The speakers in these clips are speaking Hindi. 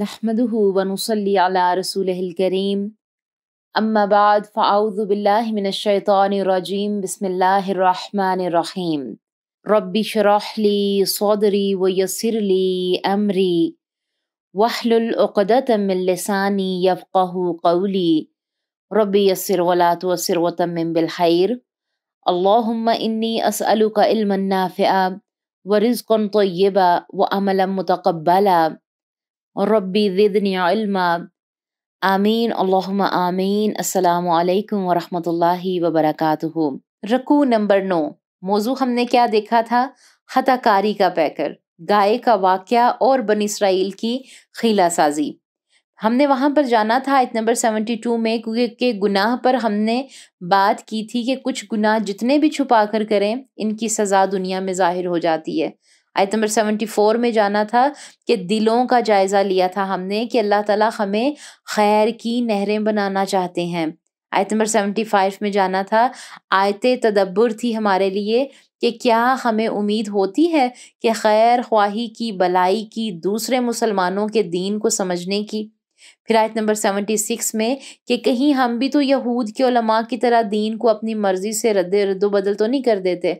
نحمده ونصلي على رسوله الكريم أما بعد فأعوذ بالله من الشيطان الرجيم بسم الله الرحمن الرحيم ربي شرح لي صدري ويسر لي أمري واحلل عقدة من لساني يفقه قولي ربي يسر ولا توسر وتمم بالخير اللهم إني أسألك علما نافعا ورزقا طيبا وأملا متقبلا ربي زدني علما आमीन अल्लाहुम्मा आमीन अस्सलाम रकू नंबर नौ मौजू हमने क्या देखा था हताकारी का पैकर गाय का वाक़ और बन इसराइल की खिला साजी हमने वहाँ पर जाना था आयत नंबर सेवेंटी टू में क्योंकि गुनाह पर हमने बात की थी कि कुछ गुनाह जितने भी छुपा कर करें इनकी सज़ा दुनिया में ज़ाहिर हो जाती है आयत नंबर सेवेंटी फोर में जाना था कि दिलों का जायज़ा लिया था हमने कि अल्लाह ताला हमें खैर की नहरें बनाना चाहते हैं आयत नंबर सेवेंटी फाइव में जाना था आयत तदब्बर थी हमारे लिए कि क्या हमें उम्मीद होती है कि खैर ख्वाही की भलाई की दूसरे मुसलमानों के दीन को समझने की फिर आयत नंबर सेवेंटी सिक्स में कि कहीं हम भी तो यहूद के उलमा की तरह दीन को अपनी मर्ज़ी से रद्द रद्दो बदल तो नहीं कर देते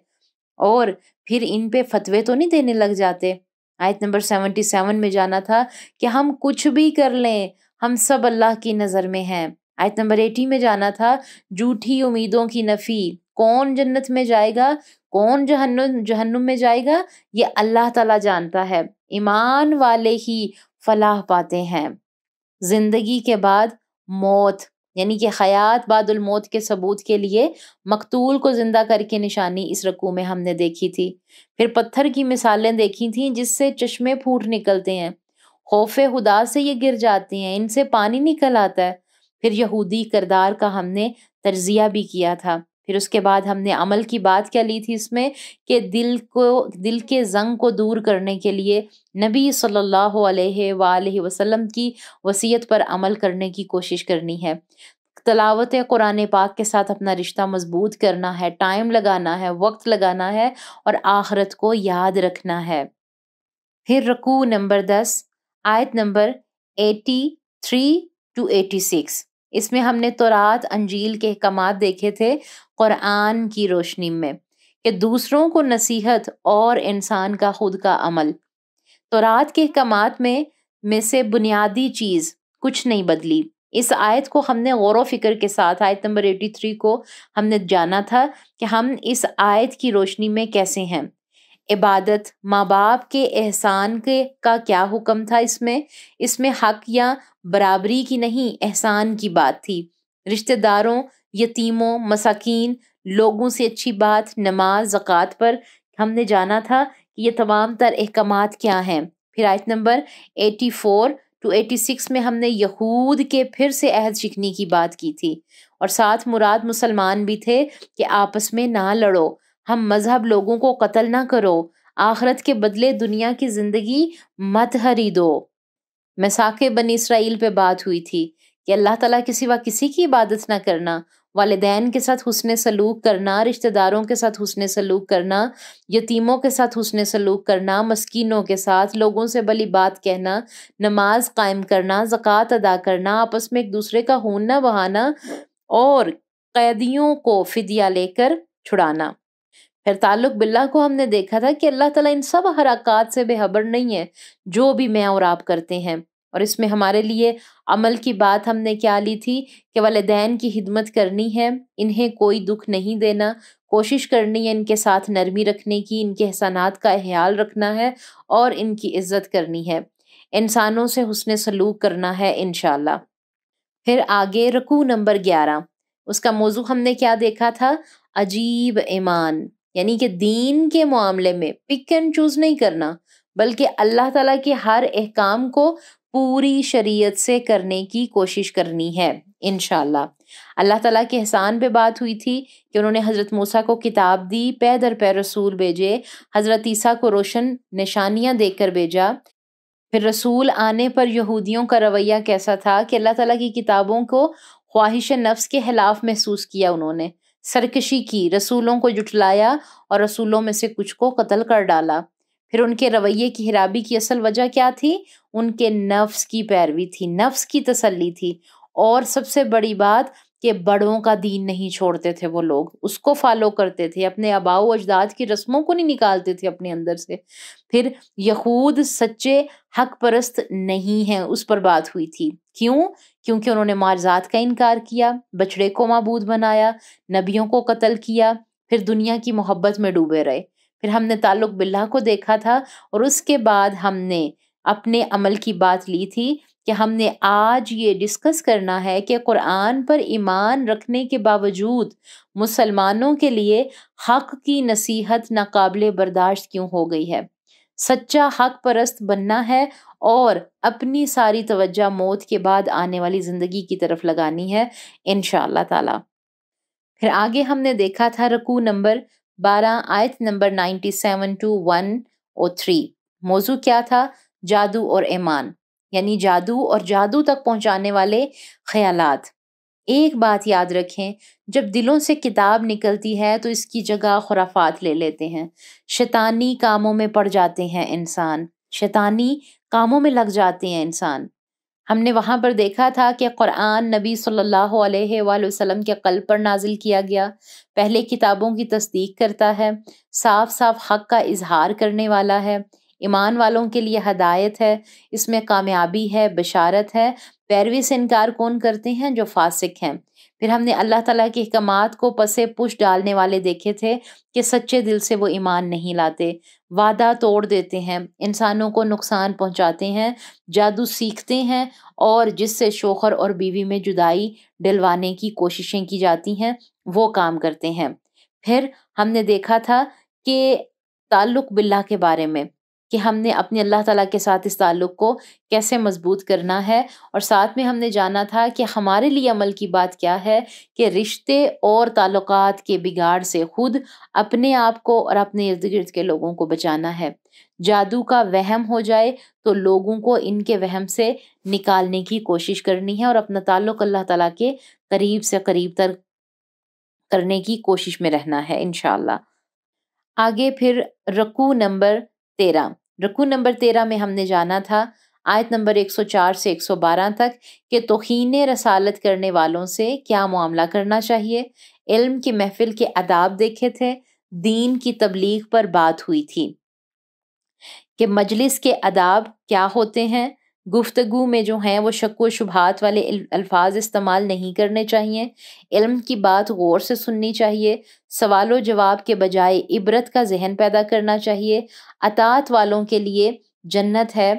और फिर इन पे फतवे तो नहीं देने लग जाते आयत नंबर सेवेंटी सेवन में जाना था कि हम कुछ भी कर लें हम सब अल्लाह की नज़र में हैं आयत नंबर एटी में जाना था झूठी उम्मीदों की नफ़ी कौन जन्नत में जाएगा कौन जहन्नुम जहन्नुम में जाएगा ये अल्लाह ताला जानता है ईमान वाले ही फलाह पाते हैं ज़िंदगी के बाद मौत यानी कि हयात मौत के सबूत के लिए मकतूल को ज़िंदा करके निशानी इस रकू में हमने देखी थी फिर पत्थर की मिसालें देखी थी जिससे चश्मे फूट निकलते हैं खौफ खुदा से ये गिर जाते हैं इनसे पानी निकल आता है फिर यहूदी करदार का हमने तजिया भी किया था फिर उसके बाद हमने अमल की बात क्या ली थी इसमें कि दिल को दिल के जंग को दूर करने के लिए नबी सल्लल्लाहु अलैहि वसल्लम की वसीयत पर अमल करने की कोशिश करनी है तलावत कुरान पाक के साथ अपना रिश्ता मजबूत करना है टाइम लगाना है वक्त लगाना है और आखरत को याद रखना है फिर रकू नंबर दस आयत number eighty three to eighty six इसमें हमने तोरात अंजील के अहकाम देखे थे क़ुरान की रोशनी में कि दूसरों को नसीहत और इंसान का खुद का अमल तोरात के अहकाम में में से बुनियादी चीज़ कुछ नहीं बदली इस आयत को हमने गौर फिक्र के साथ आयत नंबर एटी थ्री को हमने जाना था कि हम इस आयत की रोशनी में कैसे हैं इबादत माँ बाप के एहसान के का क्या हुक्म था इसमें इसमें हक या बराबरी की नहीं एहसान की बात थी रिश्तेदारों यतीमों मसाकिन लोगों से अच्छी बात नमाज ज़क़़त पर हमने जाना था कि ये तमाम तर अहकाम क्या हैं फिर आयत number eighty four to eighty six में हमने यहूद के फिर से अहद शिकनी की बात की थी और साथ मुराद मुसलमान भी थे कि आपस में ना लड़ो हम मज़हब लोगों को कत्ल ना करो आखरत के बदले दुनिया की ज़िंदगी मत हरी दो मसाक बनी इसराइल पे बात हुई थी कि अल्लाह ताला के सिवा किसी की इबादत ना करना वालदेन के साथ हुसन सलूक करना रिश्तेदारों के साथ हुसन सलूक करना यतीमों के साथ हुसन सलूक करना मस्किनों के साथ लोगों से भली बात कहना नमाज कायम करना ज़क़़त अदा करना आपस में एक दूसरे का ना बहाना और कैदियों को फ़िदिया लेकर छुड़ाना ताल्लुक़ बिल्ला को हमने देखा था कि अल्लाह ताला इन सब हरकत से बेहबर नहीं है जो भी मैं और आप करते हैं और इसमें हमारे लिए अमल की बात हमने क्या ली थी कि वालदेन की खिदमत करनी है इन्हें कोई दुख नहीं देना कोशिश करनी है इनके साथ नरमी रखने की इनके एहसानात का ख्याल रखना है और इनकी इज्जत करनी है इंसानों से हुसन सलूक करना है इन फिर आगे रकू नंबर ग्यारह उसका मौजू हमने क्या देखा था अजीब ईमान यानी कि दीन के मामले में पिक एंड चूज नहीं करना बल्कि अल्लाह ताला के हर अहकाम को पूरी शरीयत से करने की कोशिश करनी है इन अल्लाह ताला के एहसान पे बात हुई थी कि उन्होंने हज़रत मूसा को किताब दी पै दर पै रसूल भेजे हज़रत ईसा को रोशन निशानियां देकर भेजा फिर रसूल आने पर यहूदियों का रवैया कैसा था कि अल्लाह ताला की किताबों को ख्वाहिश नफ्स के खिलाफ महसूस किया उन्होंने सरकशी की रसूलों को जुटलाया और रसूलों में से कुछ को कत्ल कर डाला फिर उनके रवैये की हिराबी की असल वजह क्या थी उनके नफ्स की पैरवी थी नफ्स की तसल्ली थी और सबसे बड़ी बात कि बड़ों का दीन नहीं छोड़ते थे वो लोग उसको फॉलो करते थे अपने अबाऊ अजदाद की रस्मों को नहीं निकालते थे अपने अंदर से फिर यहूद सच्चे हक परस्त नहीं हैं उस पर बात हुई थी क्यों क्योंकि उन्होंने मारजात का इनकार किया बछड़े को मबूद बनाया नबियों को कत्ल किया फिर दुनिया की मोहब्बत में डूबे रहे फिर हमने ताल्लुक बिल्ला को देखा था और उसके बाद हमने अपने अमल की बात ली थी कि हमने आज ये डिस्कस करना है कि कुरान पर ईमान रखने के बावजूद मुसलमानों के लिए हक की नसीहत नाकबिल बर्दाश्त क्यों हो गई है सच्चा हक परस्त बनना है और अपनी सारी तवज्जो मौत के बाद आने वाली ज़िंदगी की तरफ लगानी है इन ताला फिर आगे हमने देखा था रकू नंबर बारह आयत number ninety seven to one और थ्री मौजू क्या था जादू और ईमान यानी जादू और जादू तक पहुंचाने वाले ख्यालात एक बात याद रखें जब दिलों से किताब निकलती है तो इसकी जगह खुराफात ले लेते हैं शैतानी कामों में पड़ जाते हैं इंसान शैतानी कामों में लग जाते हैं इंसान हमने वहाँ पर देखा था कि कुरान नबी सल्लल्लाहु अलैहि वसल्लम के कल पर नाजिल किया गया पहले किताबों की तस्दीक करता है साफ साफ हक का इजहार करने वाला है ईमान वालों के लिए हदायत है इसमें कामयाबी है बशारत है पैरवी से इनकार कौन करते हैं जो फासिक हैं फिर हमने अल्लाह ताला के अहकाम को पसे पुश डालने वाले देखे थे कि सच्चे दिल से वो ईमान नहीं लाते वादा तोड़ देते हैं इंसानों को नुकसान पहुंचाते हैं जादू सीखते हैं और जिससे शोहर और बीवी में जुदाई डलवाने की कोशिशें की जाती हैं वो काम करते हैं फिर हमने देखा था कि ताल्लुक बिल्ला के बारे में कि हमने अपने अल्लाह ताला के साथ इस ताल्लुक़ को कैसे मजबूत करना है और साथ में हमने जाना था कि हमारे लिए अमल की बात क्या है कि रिश्ते और ताल्लुक़ के बिगाड़ से खुद अपने आप को और अपने इर्द गिर्द के लोगों को बचाना है जादू का वहम हो जाए तो लोगों को इनके वहम से निकालने की कोशिश करनी है और अपना ताल्लुक़ अल्लाह ताला के करीब से करीब तर करने की कोशिश में रहना है इनशाला आगे फिर रकू नंबर तेरह रुकू नंबर तेरह में हमने जाना था आयत नंबर 104 से 112 तक के तोहन रसालत करने वालों से क्या मामला करना चाहिए इल्म की महफिल के आदाब देखे थे दीन की तबलीग पर बात हुई थी कि मजलिस के अदाब क्या होते हैं गुफ्तगु में जो हैं वो शक व शुभात वाले अल्फाज इस्तेमाल नहीं करने चाहिए इल्म की बात गौर से सुननी चाहिए सवाल व जवाब के बजाय इबरत का जहन पैदा करना चाहिए अतात वालों के लिए जन्नत है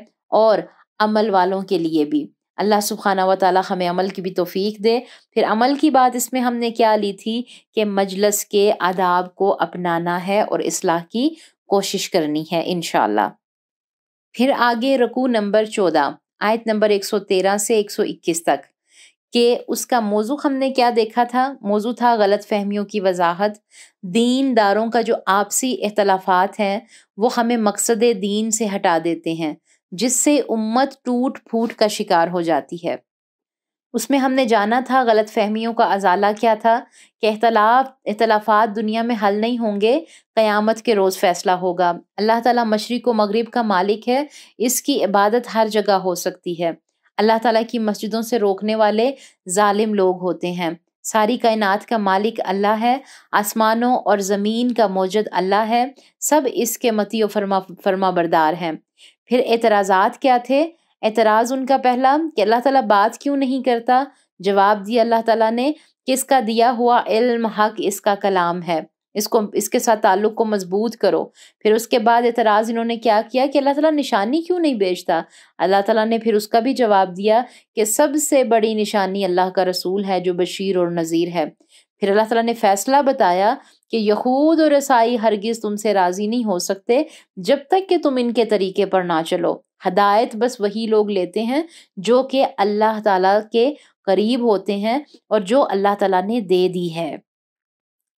और अमल वालों के लिए भी अल्लाह सुबहाना व ताली हमें अमल की भी तोफ़ी दे फिर अमल की बात इसमें हमने क्या ली थी कि मजलस के आदाब को अपनाना है और असलाह की कोशिश करनी है इन फिर आगे रकू नंबर चौदह आयत नंबर 113 से 121 तक के उसका मौजू हमने क्या देखा था मौजू था गलत फहमियों की वजाहत दीन दारों का जो आपसी अख्तलाफात हैं वो हमें मकसद दीन से हटा देते हैं जिससे उम्मत टूट फूट का शिकार हो जाती है उसमें हमने जाना था गलत फहमियों का अजाला क्या था कि अख्तलाफ अख्तलाफात दुनिया में हल नहीं होंगे क़यामत के रोज़ फ़ैसला होगा अल्लाह ताला मशरक़ व मगरिब का मालिक है इसकी इबादत हर जगह हो सकती है अल्लाह ताला की मस्जिदों से रोकने वाले जालिम लोग होते हैं सारी कायनात का मालिक अल्लाह है आसमानों और ज़मीन का मौजद अल्लाह है सब इसके मती व फरमा फरमा बरदार हैं फिर एतराज़ात क्या थे एतराज़ उनका पहला कि अल्लाह ताला बात क्यों नहीं करता जवाब दिया अल्लाह ताला ने कि इसका दिया हुआ इल्म हक इसका कलाम है इसको इसके साथ ताल्लुक को मजबूत करो फिर उसके बाद एतराज़ इन्होंने क्या किया कि अल्लाह ताला निशानी क्यों नहीं भेजता अल्लाह ताला ने फिर उसका भी जवाब दिया कि सबसे बड़ी निशानी अल्लाह का रसूल है जो बशीर और नज़ीर है फिर अल्लाह ताला ने फैसला बताया कि यहूद और ईसाई हरगिज़ तुमसे राज़ी नहीं हो सकते जब तक कि तुम इनके तरीके पर ना चलो हदायत बस वही लोग लेते हैं जो कि अल्लाह ताला के करीब होते हैं और जो अल्लाह ताला ने दे दी है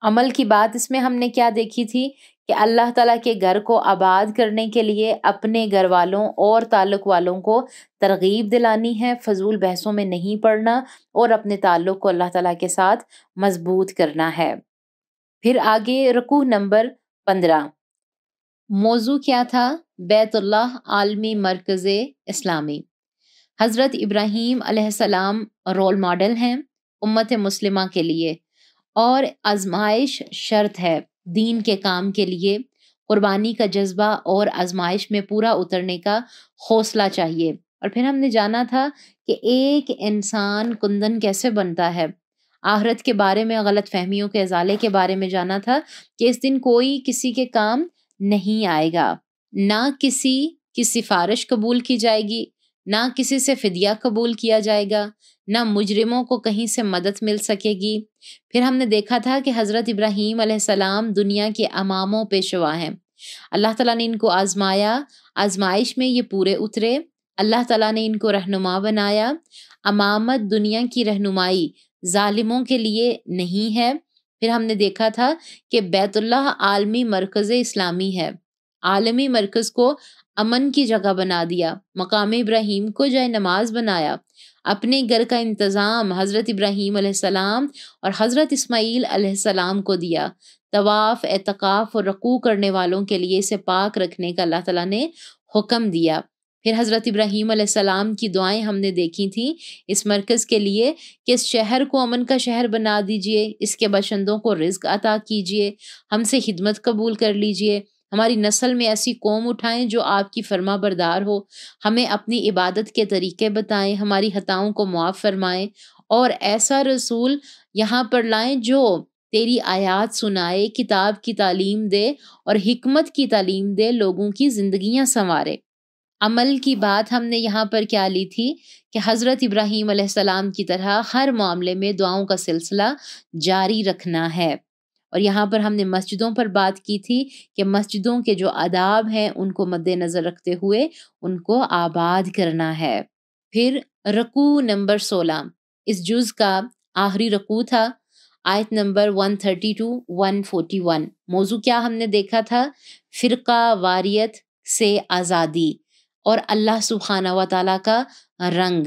अमल की बात इसमें हमने क्या देखी थी कि अल्लाह ताला के घर को आबाद करने के लिए अपने घर वालों और ताल्लुक़ वालों को तरगीब दिलानी है फजूल बहसों में नहीं पड़ना और अपने ताल्लुक़ को अल्लाह ताला के साथ मजबूत करना है फिर आगे रकू नंबर पंद्रह मौजू क्या था बैतुल्लाह आलमी मरकज़ इस्लामी हज़रत इब्राहीम सलाम रोल मॉडल हैं उम्मत मुस्लिमा के लिए और आजमाइश शर्त है दीन के काम के लिए कुर्बानी का जज्बा और आजमाइश में पूरा उतरने का हौसला चाहिए और फिर हमने जाना था कि एक इंसान कुंदन कैसे बनता है आहरत के बारे में गलत फहमियों के अजाले के बारे में जाना था कि इस दिन कोई किसी के काम नहीं आएगा ना किसी की सिफारिश कबूल की जाएगी ना किसी से फिदिया कबूल किया जाएगा ना मुजरिमों को कहीं से मदद मिल सकेगी फिर हमने देखा था कि हज़रत इब्राहीम सलाम दुनिया के अमामों पेशवा हैं अल्लाह ताला ने इनको आजमाया आजमाइश में ये पूरे उतरे अल्लाह ताला ने इनको रहनुमा बनाया अमामत दुनिया की रहनुमाई ालिमों के लिए नहीं है फिर हमने देखा था कि बैतुल्लाह आलमी मरकज़ इस्लामी है आलमी मरकज़ को अमन की जगह बना दिया मकाम इब्राहिम को जय नमाज बनाया अपने घर का इंतज़ाम हज़रत इब्राहीम सलाम और हज़रत इस्माईल सलाम को दिया तवाफ़ एतकाफ़ और रकू करने वालों के लिए इसे पाक रखने का अल्लाह ताला ने हुक्म दिया फिर हज़रत इब्राहीम सलाम की दुआएं हमने देखी थी इस मरकज़ के लिए कि इस शहर को अमन का शहर बना दीजिए इसके बशंदों को रिज्क अता कीजिए हमसे खिदमत कबूल कर लीजिए हमारी नस्ल में ऐसी कौम उठाएं जो आपकी फरमा बरदार हो हमें अपनी इबादत के तरीके बताएं हमारी हताओं को मुआफ़ फरमाएं और ऐसा रसूल यहाँ पर लाएं जो तेरी आयात सुनाए किताब की तालीम दे और हिकमत की तालीम दे लोगों की जिंदगियां संवारे अमल की बात हमने यहाँ पर क्या ली थी कि हज़रत इब्राहीम की तरह हर मामले में दुआओं का सिलसिला जारी रखना है और यहाँ पर हमने मस्जिदों पर बात की थी कि मस्जिदों के जो आदाब हैं उनको मद्देनज़र रखते हुए उनको आबाद करना है फिर रकू नंबर सोलह इस जुज़ का आखिरी रकू था आयत नंबर 132, 141 मौजू क्या हमने देखा था फ़िरका वारियत से आज़ादी और अल्लाह सुबहाना व ताला का रंग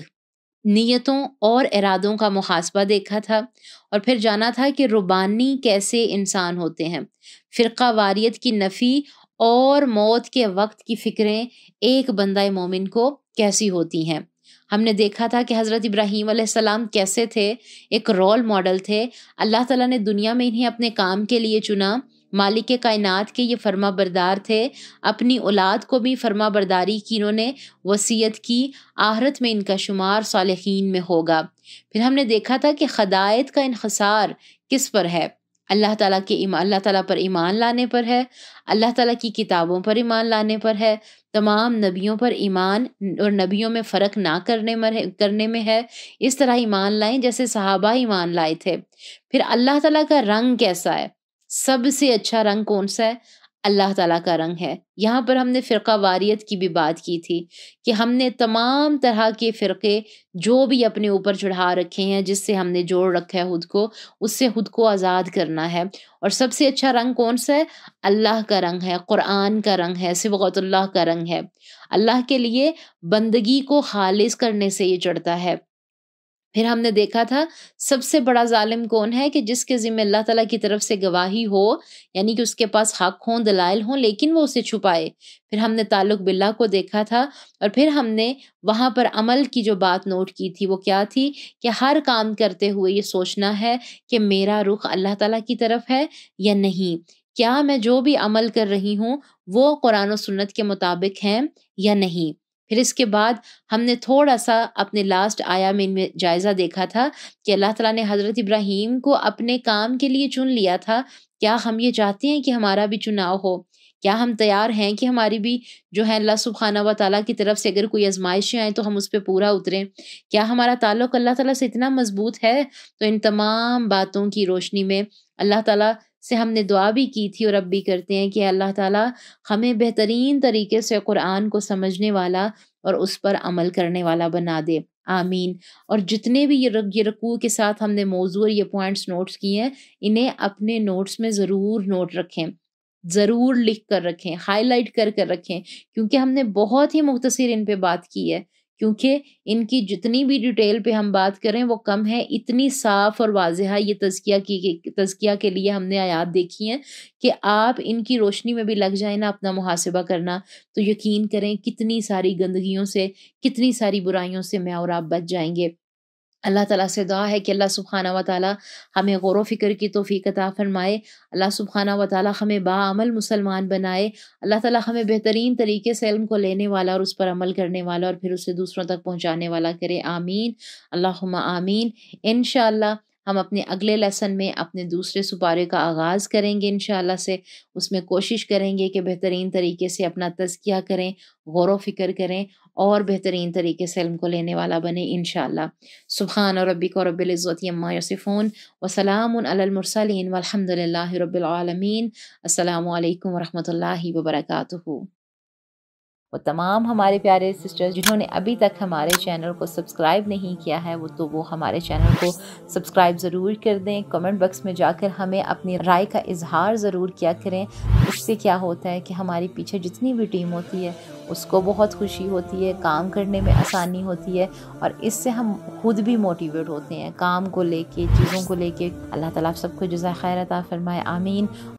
नीयतों और इरादों का मुहासबा देखा था और फिर जाना था कि रुबानी कैसे इंसान होते हैं फ़िरका वारियत की नफ़ी और मौत के वक्त की फ़िक्रें एक बंदा मोमिन को कैसी होती हैं हमने देखा था कि हज़रत इब्राहीम सलाम कैसे थे एक रोल मॉडल थे अल्लाह ताला ने दुनिया में इन्हें अपने काम के लिए चुना मालिक कायनात के ये फर्मा बरदार थे अपनी औलाद को भी फर्मा बरदारी की इन्होंने वसीयत की आहरत में इनका शुमार सालखीन में होगा फिर हमने देखा था कि खदायत का इनखसार किस पर है अल्लाह ताला के अल्लाह ताला पर ईमान लाने पर है अल्लाह ताला की किताबों पर ईमान लाने पर है तमाम नबियों पर ईमान और नबियों में फ़र्क ना करने में करने में है इस तरह ईमान लाएं जैसे सहाबा ईमान लाए थे फिर अल्लाह ताला का रंग कैसा है सबसे अच्छा रंग कौन सा है अल्लाह ताला का रंग है यहाँ पर हमने फ़िरका वारियत की भी बात की थी कि हमने तमाम तरह के फ़िरके जो भी अपने ऊपर चढ़ा रखे हैं जिससे हमने जोड़ रखा है खुद को उससे खुद को आज़ाद करना है और सबसे अच्छा रंग कौन सा है अल्लाह का रंग है क़ुरान का रंग है सिबतुल्लाह का रंग है अल्लाह के लिए बंदगी को खालिज करने से ये चढ़ता है फिर हमने देखा था सबसे बड़ा जालिम कौन है कि जिसके ज़िम्मे अल्लाह ताला की तरफ से गवाही हो यानी कि उसके पास हक हों दलाइल हों लेकिन वो उसे छुपाए फिर हमने ताल्लुक बिल्ला को देखा था और फिर हमने वहाँ पर अमल की जो बात नोट की थी वो क्या थी कि हर काम करते हुए ये सोचना है कि मेरा रुख अल्लाह ताला की तरफ है या नहीं क्या मैं जो भी अमल कर रही हूँ वो कुरान सुन्नत के मुताबिक हैं या नहीं फिर इसके बाद हमने थोड़ा सा अपने लास्ट आया में इनमें जायज़ा देखा था कि अल्लाह ताला ने हज़रत इब्राहिम को अपने काम के लिए चुन लिया था क्या हम ये चाहते हैं कि हमारा भी चुनाव हो क्या हम तैयार हैं कि हमारी भी जो है अल्लाह सुबहाना व ताली की तरफ से अगर कोई आजमाइशें आएँ तो हम उस पर पूरा उतरें क्या हमारा ताल्लुक अल्लाह ताला से इतना मजबूत है तो इन तमाम बातों की रोशनी में अल्लाह ताला से हमने दुआ भी की थी और अब भी करते हैं कि अल्लाह ताला हमें बेहतरीन तरीके से कुरान को समझने वाला और उस पर अमल करने वाला बना दे आमीन और जितने भी ये रक, ये रकू के साथ हमने मौजू और ये पॉइंट्स नोट्स किए हैं इन्हें अपने नोट्स में ज़रूर नोट रखें ज़रूर लिख कर रखें हाईलाइट कर कर रखें क्योंकि हमने बहुत ही मुख्तर इन पर बात की है क्योंकि इनकी जितनी भी डिटेल पे हम बात करें वो कम है इतनी साफ और वाजह ये तजकिया की तजकिया के लिए हमने आयात देखी हैं कि आप इनकी रोशनी में भी लग जाए ना अपना मुहासबा करना तो यकीन करें कितनी सारी गंदगियों से कितनी सारी बुराइयों से मैं और आप बच जाएंगे अल्लाह ताला से दुआ है कि अल्लाह सुबहाना व ताली हमें गौर फ़िक्र की तोफ़ी अता फरमाए अल्लाह सुबहाना व ताली हमें बामल मुसलमान बनाए अल्लाह ताला हमें बेहतरीन तरीके से इल्म को लेने वाला और उस पर अमल करने वाला और फिर उसे दूसरों तक पहुँचाने वाला करे आमीन अल्लाह आमीन इन हम अपने अगले लेसन में अपने दूसरे सुपारे का आगाज़ करेंगे इन से उसमें कोशिश करेंगे कि बेहतरीन तरीके से अपना तजकिया करें गौर व फ़िक्र करें और बेहतरीन तरीके से इल्म को लेने वाला बने इन सुबहान और रबी को रबिलज़त यम्मा यूसफ़ोन वसलामसलिन वलहमदिल्ला रबालमीन अल्लाम वरहमल वर्का वो तमाम हमारे प्यारे सिस्टर्स जिन्होंने अभी तक हमारे चैनल को सब्सक्राइब नहीं किया है वो तो वो हमारे चैनल को सब्सक्राइब ज़रूर कर दें कमेंट बॉक्स में जाकर हमें अपनी राय का इजहार ज़रूर किया करें उससे क्या होता है कि हमारे पीछे जितनी भी टीम होती है उसको बहुत खुशी होती है काम करने में आसानी होती है और इससे हम खुद भी मोटिवेट होते हैं काम को लेके चीज़ों को लेके अल्लाह ताला आप सबको जजा खैर अता फरमाए आमीन